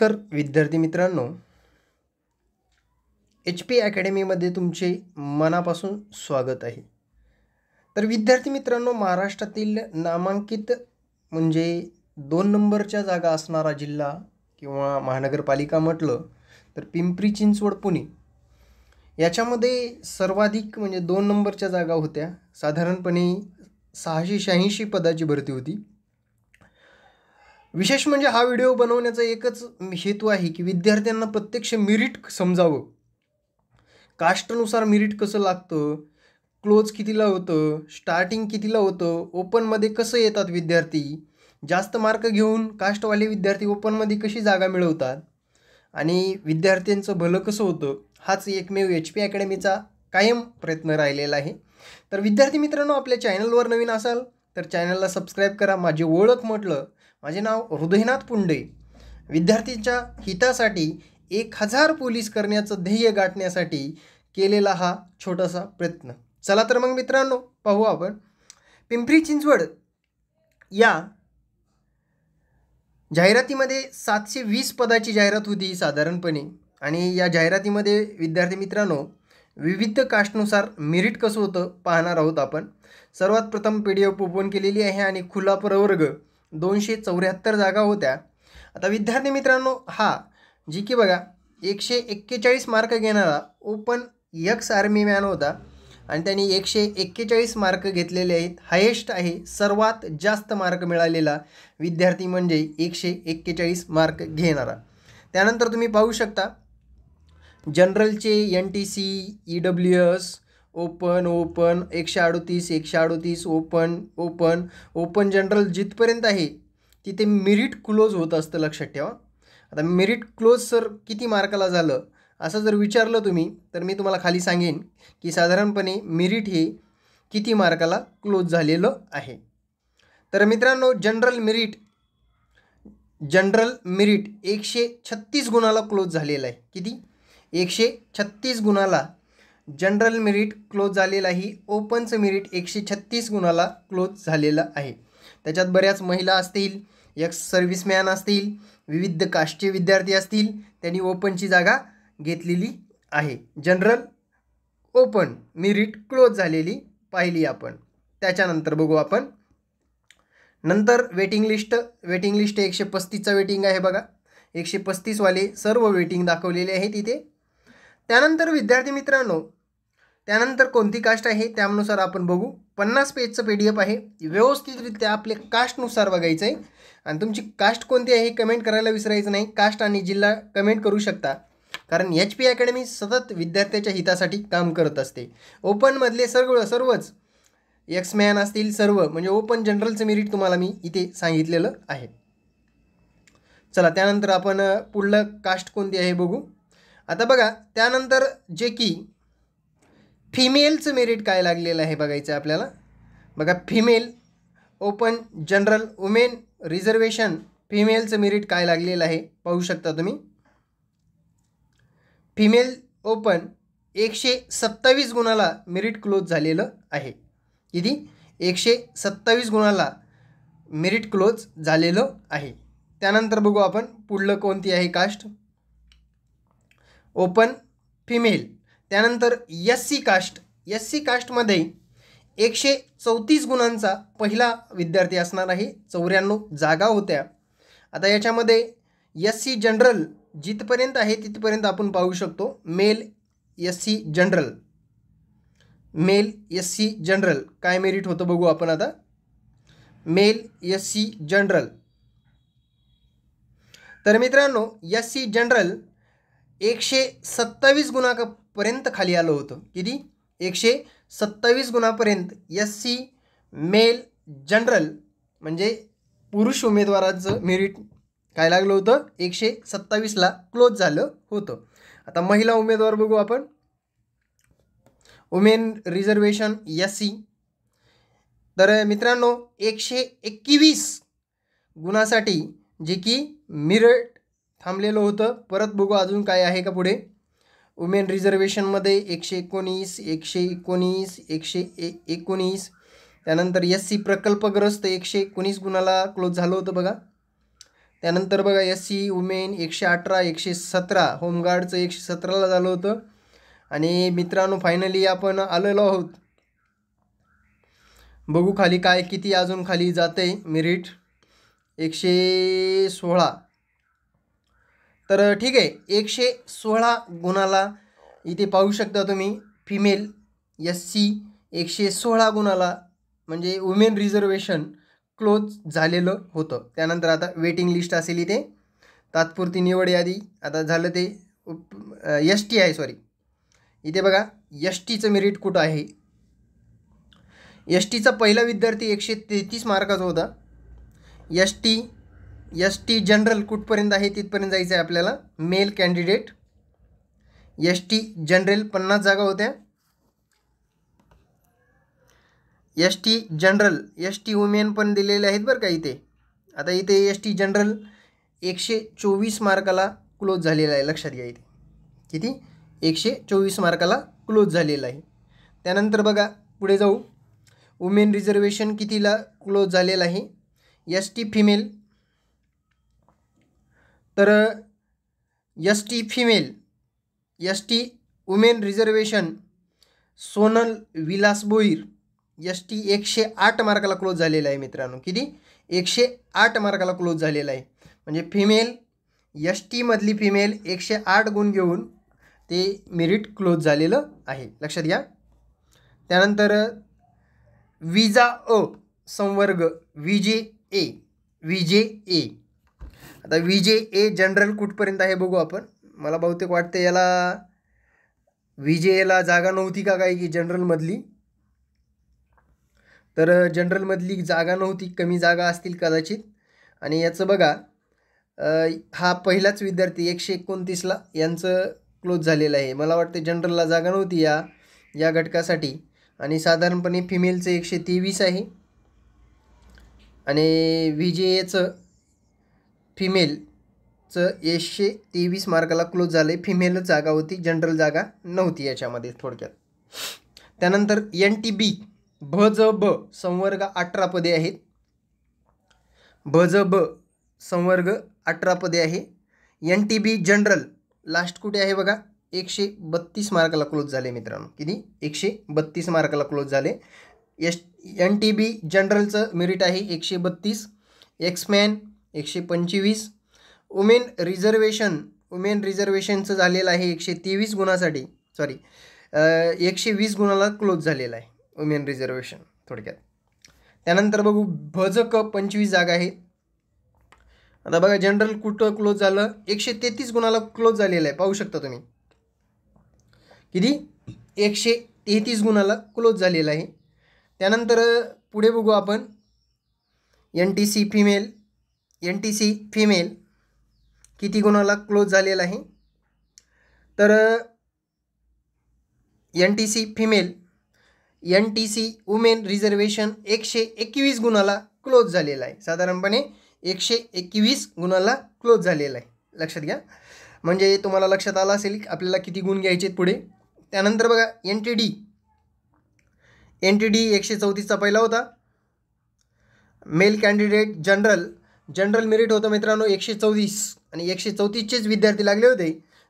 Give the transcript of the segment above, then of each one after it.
नमस्कार विद्यार्थी मित्रांनो एच पी अकॅडमीमध्ये तुमचे मनापासून स्वागत आहे तर विद्यार्थी मित्रांनो महाराष्ट्रातील नामांकित म्हणजे दोन नंबरच्या जागा असणारा जिल्हा किंवा महानगरपालिका म्हटलं तर पिंपरी चिंचवड पुणे याच्यामध्ये सर्वाधिक म्हणजे दोन नंबरच्या जागा होत्या साधारणपणे सहाशे शहाऐंशी पदाची भरती होती विशेष म्हणजे हा व्हिडिओ बनवण्याचा एकच हेतू आहे की विद्यार्थ्यांना प्रत्यक्ष मिरिट समजावं कास्टनुसार मिरिट कसं लागतं क्लोज कितीला होतं स्टार्टिंग कितीला होतं ओपनमध्ये कसं येतात विद्यार्थी जास्त मार्क घेऊन कास्टवाले विद्यार्थी ओपनमध्ये कशी जागा मिळवतात आणि विद्यार्थ्यांचं भलं कसं होतं हाच एकमेव एच पी अकॅडमीचा कायम प्रयत्न राहिलेला आहे तर विद्यार्थी मित्रांनो आपल्या चॅनलवर नवीन असाल तर चॅनलला सबस्क्राईब करा माझी ओळख म्हटलं माझे नाव हृदयनाथ पुंडे विद्यार्थीच्या हितासाठी एक हजार पोलीस करण्याचं ध्येय गाठण्यासाठी केलेला हा छोटासा प्रयत्न चला तर मग मित्रांनो पाहू आपण पिंपरी चिंचवड या जाहिरातीमध्ये सातशे वीस पदाची जाहिरात होती साधारणपणे आणि या जाहिरातीमध्ये विद्यार्थी मित्रांनो विविध कास्टनुसार मेरिट कसं होतं पाहणार आहोत आपण सर्वात प्रथम पी डी एफ ओपन केलेली आहे आणि खुला प्रवर्ग दोनशे चौऱ्याहत्तर जागा होत्या आता विद्यार्थी मित्रांनो हा जी की बघा एकशे एक्केचाळीस मार्क घेणारा ओपन यक्स आर्मी मॅन होता आणि त्यांनी एकशे एक्केचाळीस मार्क घेतलेले आहेत हायेस्ट आहे सर्वात जास्त मार्क मिळालेला विद्यार्थी म्हणजे एकशे एक्केचाळीस मार्क घेणारा त्यानंतर तुम्ही पाहू शकता जनरलचे N T C E W S open open एकशे अडोतीस एकशे अडोतीस ओपन ओपन ओपन जनरल जिथपर्यंत आहे तिथे मेरिट क्लोज होत असतं लक्षात ठेवा आता मेरिट क्लोज सर किती मार्काला झालं असं जर विचारलं तुम्ही तर मी तुम्हाला खाली सांगेन की साधारणपणे मेरिट हे किती मार्काला क्लोज झालेलं आहे तर मित्रांनो जनरल मेरिट जनरल मेरिट एकशे छत्तीस गुणाला क्लोज झालेलं आहे किती एकशे छत्तीस गुणाला जनरल मेरिट क्लोज झालेला ही ओपनचं मेरिट एकशे छत्तीस गुणाला क्लोज झालेलं आहे त्याच्यात बऱ्याच महिला असतील एक्स सर्व्हिसमॅन असतील विविध कास्टचे विद्यार्थी असतील त्यांनी ओपनची जागा घेतलेली आहे जनरल ओपन मेरिट क्लोज झालेली पाहिली आपण त्याच्यानंतर बघू आपण नंतर वेटिंग लिस्ट वेटिंग लिस्ट एकशे पस्तीसचा वेटिंग आहे बघा एकशे पस्तीसवाले सर्व वेटिंग दाखवलेले आहेत तिथे त्यानंतर विद्यार्थी मित्रांनो त्यानंतर कोणती कास्ट आहे त्यानुसार आपण बघू पन्नास पेजचं पी डी एफ आहे व्यवस्थितरित्या आपले कास्टनुसार बघायचं आहे आणि तुमची कास्ट कोणती आहे हे कमेंट करायला विसरायचं नाही कास्ट आणि जिल्हा कमेंट करू शकता कारण एच पी अकॅडमी सतत विद्यार्थ्याच्या हितासाठी काम करत असते ओपनमधले सर्व सर्वच एक्समॅन असतील सर्व म्हणजे ओपन जनरलचं मेरिट तुम्हाला मी इथे सांगितलेलं आहे चला त्यानंतर आपण पुढलं कास्ट कोणती आहे बघू आता बघा त्यानंतर जे की फिमेलचं मेरिट काय लागलेलं आहे बघायचं आपल्याला बघा female open general women reservation फिमेलचं मेरिट काय लागलेलं आहे पाहू शकता तुम्ही फिमेल ओपन एकशे सत्तावीस गुणाला मेरिट क्लोज झालेलं आहे किती एकशे सत्तावीस गुणाला मेरिट क्लोज झालेलं आहे त्यानंतर बघू आपण पुढलं कोणती आहे कास्ट ओपन फिमेल त्यानंतर S C caste S C कास्टमध्ये एकशे चौतीस गुणांचा पहिला विद्यार्थी असणार आहे चौऱ्याण्णव जागा होत्या आता याच्यामध्ये एस सी जनरल जिथपर्यंत आहे तिथपर्यंत आपण पाहू शकतो male S C general male S C general काय मेरिट होतं बघू आपण आता मेल एस सी जनरल तर मित्रांनो एस सी जनरल एकशे सत्तावीस गुणांक पर्यंत खाली आलो होतो किती एकशे सत्तावीस गुणापर्यंत एस सी मेल जनरल म्हणजे पुरुष उमेदवाराचं मेरिट काय लागलं होतं एकशे सत्तावीसला क्लोज झालं होतं आता महिला उमेदवार बघू आपण वुमेन रिझर्वेशन एस सी तर मित्रांनो एकशे एकवीस गुणासाठी जे की मिरट थांबलेलं होतं परत बघू अजून काय आहे का पुढे वुमेन रिझर्वेशनमध्ये एकशे एकोणीस एकशे एकोणीस एकशे ए एकोणीस त्यानंतर एस सी प्रकल्पग्रस्त एकशे एकोणीस गुणाला क्लोज झालं होतं बघा त्यानंतर बघा एस सी वुमेन एकशे अठरा एकशे सतरा होमगार्डचं एकशे सतराला झालं होतं आणि मित्रांनो फायनली आपण आलेलो आहोत बघू खाली काय किती अजून खाली जाते मिरिट एकशे सोळा तर ठीक आहे एकशे सोळा गुणाला इथे पाहू शकता तुम्ही फिमेल एस सी एकशे सोळा गुणाला म्हणजे वुमेन रिझर्वेशन क्लोज झालेलं होतं त्यानंतर आता वेटिंग लिस्ट असेल इथे तात्पुरती निवड यादी आता झालं ते एस टी आहे सॉरी इथे बघा एस टीचं मेरिट कुठं आहे एस टीचा पहिला विद्यार्थी एकशे तेहतीस मार्काचा होता S T S T general कुठपर्यंत आहे तिथपर्यंत जायचं आहे आपल्याला male candidate S T general पन्नास जागा होत्या S T general S T women पण दिलेले आहेत बरं का इथे आता इथे एस टी जनरल एकशे चोवीस मार्काला क्लोज झालेला आहे लक्षात घ्या इथे किती एकशे चोवीस मार्काला क्लोज झालेला आहे त्यानंतर बघा पुढे जाऊ वुमेन रिझर्वेशन कितीला क्लोज झालेलं आहे एस टी फिमेल तर S T female S T women reservation Sonal Vilas Boir S T एकशे आठ मार्काला क्लोज झालेला आहे मित्रांनो किती एकशे आठ मार्काला क्लोज झालेला आहे म्हणजे फिमेल यश टीमधली फिमेल एकशे आठ गुण घेऊन ते मेरिट क्लोज झालेलं आहे लक्षात घ्या त्यानंतर विजा अ संवर्ग जे ए विजे ए आता व्ही जे ए जनरल कुठपर्यंत आहे बघू आपण मला बहुतेक वाटते याला व्ही जे एला जागा नव्हती का काही की जनरलमधली तर जनरलमधली जागा नव्हती कमी जागा असतील कदाचित आणि याचं बघा हा पहिलाच विद्यार्थी एकशे एकोणतीसला यांचं क्लोज झालेलं आहे मला वाटते जनरलला जागा नव्हती या या घटकासाठी आणि साधारणपणे फिमेलचं एकशे तेवीस आहे आणि व्ही जे एचं फिमेलचं एकशे तेवीस मार्काला क्लोज झालं आहे फिमेलच जागा होती जनरल जागा नव्हती याच्यामध्ये थोडक्यात त्यानंतर एन टी बी भ ज ब संवर्ग अठरा पदे आहेत भ ज ब संवर्ग अठरा पदे आहे N T B general last कुठे आहे बघा एकशे बत्तीस मार्काला क्लोज झाले मित्रांनो किती एकशे बत्तीस मार्काला क्लोज झाले एस एन टी बी जनरलचं मेरिट आहे एकशे बत्तीस एक्समॅन एकशे पंचवीस वुमेन रिझर्वेशन वुमेन रिझर्वेशनचं झालेलं आहे एकशे तेवीस गुणासाठी सॉरी एकशे वीस गुणाला क्लोज झालेला आहे वुमेन रिझर्वेशन थोडक्यात त्यानंतर बघू भजक पंचवीस जागा आहेत आता बघा जनरल कुठं क्लोज झालं एकशे तेहतीस गुणाला क्लोज झालेलं आहे पाहू शकता तुम्ही किती एकशे तेहतीस गुणाला क्लोज झालेला आहे त्यानंतर पुढे बघू आपण N T C female N T C female किती गुणाला क्लोज झालेला आहे तर N T C female N T C women reservation एकशे एकवीस गुणाला क्लोज झालेला आहे साधारणपणे एकशे एकवीस गुणाला क्लोज झालेला आहे लक्षात घ्या म्हणजे तुम्हाला लक्षात आलं असेल की आपल्याला किती गुण घ्यायचे पुढे त्यानंतर बघा N T D N T D एकशे चौतीसचा पहिला होता male candidate general general merit होतं मित्रांनो एकशे चौतीस आणि एकशे चौतीसचेच विद्यार्थी लागले होते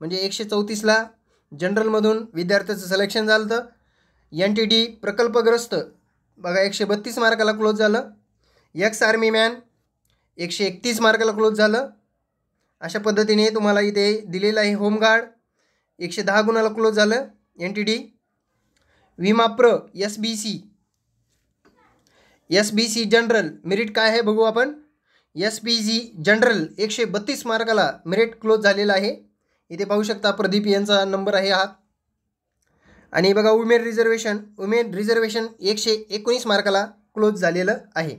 म्हणजे एकशे चौतीसला जनरलमधून विद्यार्थ्याचं सिलेक्शन झालं होतं एन टी टी प्रकल्पग्रस्त बघा एकशे बत्तीस मार्काला क्लोज झालं एक्स आर्मी मॅन एकशे एकतीस मार्काला क्लोज झालं अशा पद्धतीने तुम्हाला इथे दिलेलं आहे होमगार्ड एकशे दहा गुणाला क्लोज झालं एन टी डी प्र S B C S B C general merit काय आहे बघू आपण एस पी जी जनरल एकशे बत्तीस मार्काला मेरिट क्लोज झालेला आहे इथे पाहू शकता प्रदीप यांचा नंबर आहे हा आणि बघा उमेद रिझर्वेशन उमेद रिझर्वेशन एकशे एकोणीस मार्काला क्लोज झालेलं आहे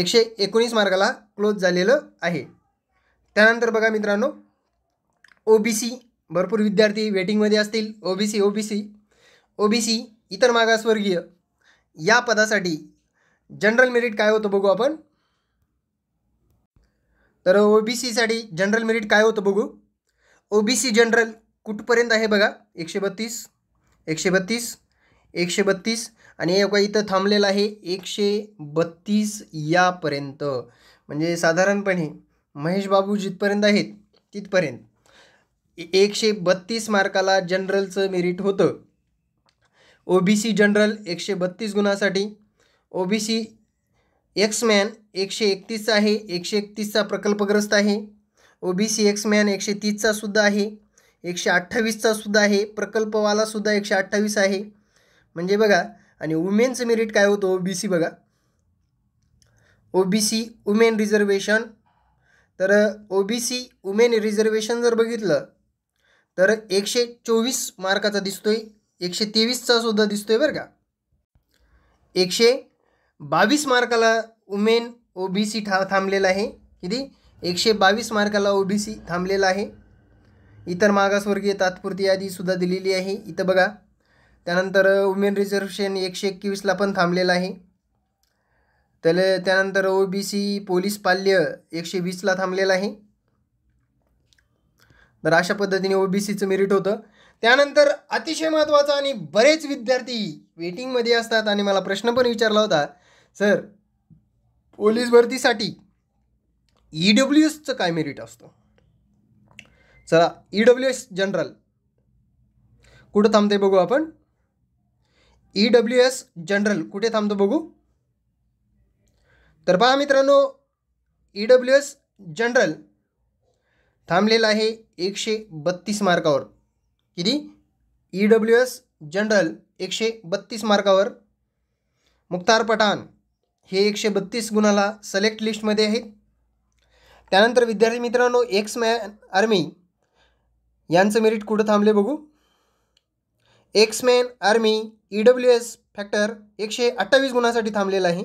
एकशे एकोणीस मार्काला क्लोज झालेलं आहे त्यानंतर बघा मित्रांनो ओ बी सी भरपूर विद्यार्थी वेटिंगमध्ये असतील O B C O B C O B C इतर मागासवर्गीय या पदासाठी जनरल मेरिट काय होतं बघू आपण तर ओ बी सीसाठी जनरल मेरिट काय होतं बघू ओबीसी जनरल कुठपर्यंत आहे बघा एकशे बत्तीस एकशे बत्तीस एकशे बत्तीस आणि एका इथं थांबलेलं आहे एकशे बत्तीस यापर्यंत म्हणजे साधारणपणे महेश बाबू जिथपर्यंत आहेत तिथपर्यंत एकशे बत्तीस मार्काला जनरलचं मेरिट होतं ओ बी सी जनरल एकशे बत्तीस गुणासाठी सी एक्समॅन एकशे एकतीसचा आहे एकशे एकतीसचा प्रकल्पग्रस्त आहे ओ बी सी एक्समॅन एकशे तीसचा सुद्धा आहे एकशे अठ्ठावीसचा सुद्धा आहे प्रकल्पवालासुद्धा एकशे अठ्ठावीस आहे म्हणजे बघा आणि वुमेनचं मेरिट काय होतं ओ बी सी बघा O B C women reservation तर O B C women reservation जर बघितलं तर एकशे चोवीस मार्काचा दिसतोय एकशे तेवीसचा सुद्धा आहे बरं का एकशे बावीस मार्काला वुमेन ओ बी सी ठा थांबलेला आहे किती एकशे बावीस मार्काला ओ बी सी थांबलेला आहे इतर मागासवर्गीय तात्पुरती यादीसुद्धा दिलेली आहे इथं बघा त्यानंतर वुमेन रिझर्वेशन एकशे एकवीसला पण थांबलेलं आहे त्याला त्यानंतर ओ बी सी पोलीस पाल्य एकशे वीसला थांबलेलं आहे तर अशा पद्धतीने ओ बी सीचं मेरिट होतं त्यानंतर अतिशय महत्त्वाचा आणि बरेच विद्यार्थी वेटिंगमध्ये असतात आणि मला प्रश्न पण विचारला होता सर पोलीस भरतीसाठी ई डब्ल्यू एसचं काय मेरिट असतं चला ई डब्ल्यू एस जनरल कुठं थांबते बघू आपण ई डब्ल्यू एस जनरल कुठे थांबतो बघू तर पहा मित्रांनो ई डब्ल्यू एस जनरल थांबलेला आहे एकशे बत्तीस मार्कावर किती ई डब्ल्यू एस जनरल एकशे बत्तीस मार्कावर मुख्तार पठाण हे एकशे बत्तीस गुणाला सलेक्ट लिस्टमध्ये आहेत त्यानंतर विद्यार्थी मित्रांनो एक्स मॅन आर्मी यांचं मेरिट कुठं थांबले बघू ex man army E W S factor एकशे अठ्ठावीस गुणासाठी थांबलेलं आहे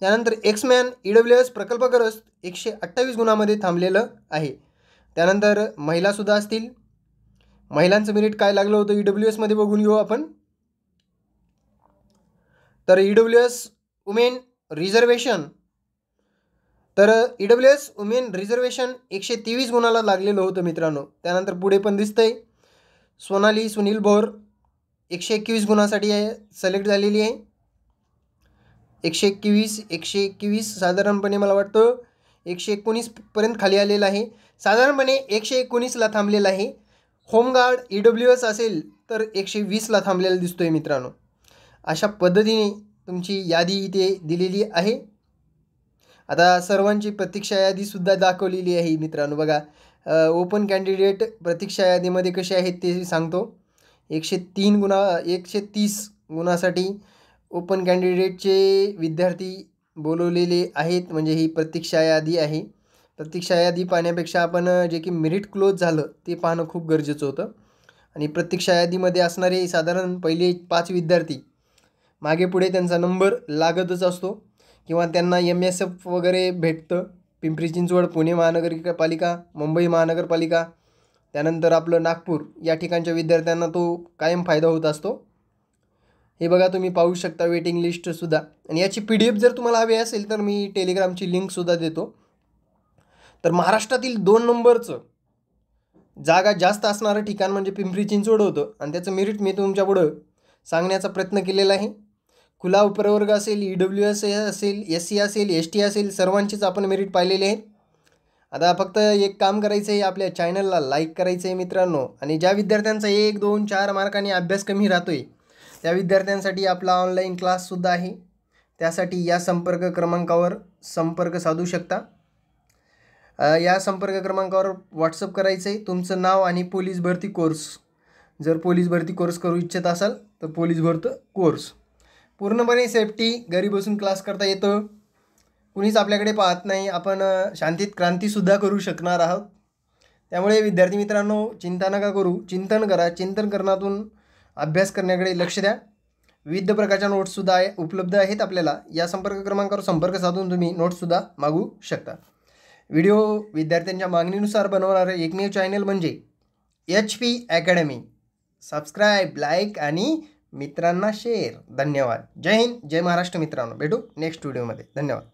त्यानंतर एक्समॅन ई डब्ल्यू एस प्रकल्पग्रस्त एकशे अठ्ठावीस गुणामध्ये थांबलेलं आहे त्यानंतर महिलासुद्धा असतील महिलांचं मेरिट काय लागलं होतं ई e डब्ल्यू एसमध्ये बघून घेऊ आपण तर E W S women reservation तर E W S women reservation एकशे तेवीस गुणाला लागलेलं होतं मित्रांनो त्यानंतर पुढे पण दिसतंय सोनाली सुनील भोर एकशे एकवीस गुणासाठी सिलेक्ट झालेली आहे एकशे एकवीस एकशे एकवीस साधारणपणे मला वाटतं एकशे एकोणीसपर्यंत खाली आलेलं आहे साधारणपणे एकशे एकोणीसला थांबलेलं आहे होमगार्ड ई डब्ल्यू एस असेल तर एकशे वीसला थांबलेला दिसतोय मित्रांनो अशा पद्धतीने तुमची यादी इथे दिलेली आहे आता सर्वांची प्रतीक्षा यादीसुद्धा दाखवलेली आहे मित्रांनो बघा ओपन कॅन्डिडेट प्रतीक्षा यादीमध्ये कसे आहेत ते सांगतो एकशे तीन गुणा एकशे तीस गुणासाठी ओपन कॅन्डिडेटचे विद्यार्थी बोलवलेले आहेत म्हणजे ही प्रतीक्षा यादी आहे प्रतीक्षा यादी पाहण्यापेक्षा आपण जे की मेरिट क्लोज झालं ते पाहणं खूप गरजेचं होतं आणि प्रतीक्षा यादीमध्ये असणारे साधारण पहिले पाच विद्यार्थी मागे पुढे त्यांचा नंबर लागतच असतो किंवा त्यांना एम एस एफ वगैरे भेटतं पिंपरी चिंचवड पुणे महानगरपालिका मुंबई महानगरपालिका त्यानंतर आपलं नागपूर या ठिकाणच्या विद्यार्थ्यांना तो कायम फायदा होत असतो हे बघा तुम्ही पाहू शकता वेटिंग लिस्टसुद्धा आणि याची पी डी एफ जर तुम्हाला हवी असेल तर मी टेलिग्रामची लिंकसुद्धा देतो तर महाराष्ट्रातील दोन नंबरचं जागा जास्त असणारं ठिकाण म्हणजे पिंपरी चिंचवड होतं आणि त्याचं मेरिट मी तुमच्यापुढं सांगण्याचा प्रयत्न केलेला आहे खुला उपप्रवर्ग असेल ई डब्ल्यू एस असेल एस सी असेल एस टी असेल सर्वांचेच आपण मेरिट पाहिलेले आहे आता फक्त एक काम करायचं आहे आपल्या चॅनलला लाईक करायचं आहे मित्रांनो आणि ज्या विद्यार्थ्यांचा एक दोन चार मार्काने अभ्यास कमी राहतो आहे त्या विद्यार्थ्यांसाठी आपला ऑनलाईन क्लाससुद्धा आहे त्यासाठी या संपर्क क्रमांकावर संपर्क साधू शकता या संपर्क क्रमांकावर व्हॉट्सअप करायचं आहे तुमचं नाव आणि पोलीस भरती कोर्स जर पोलीस भरती कोर्स करू इच्छित असाल तर पोलीस भरती कोर्स पूर्णपणे सेफ्टी घरी बसून क्लास करता येतो कुणीच आपल्याकडे पाहत नाही आपण शांतीत क्रांतीसुद्धा करू शकणार आहोत त्यामुळे विद्यार्थी मित्रांनो चिंता नका करू चिंतन करा चिंतन करण्यातून अभ्यास करण्याकडे लक्ष द्या विविध प्रकारच्या नोट्ससुद्धा आहे उपलब्ध आहेत आपल्याला या संपर्क क्रमांकावर संपर्क साधून तुम्ही नोट्ससुद्धा मागू शकता व्हिडिओ विद्यार्थ्यांच्या मागणीनुसार बनवणारे एकमेव चॅनल म्हणजे H P academy subscribe like आणि मित्रांना शेअर धन्यवाद जय हिंद जय महाराष्ट्र मित्रांनो भेटू नेक्स्ट व्हिडिओमध्ये धन्यवाद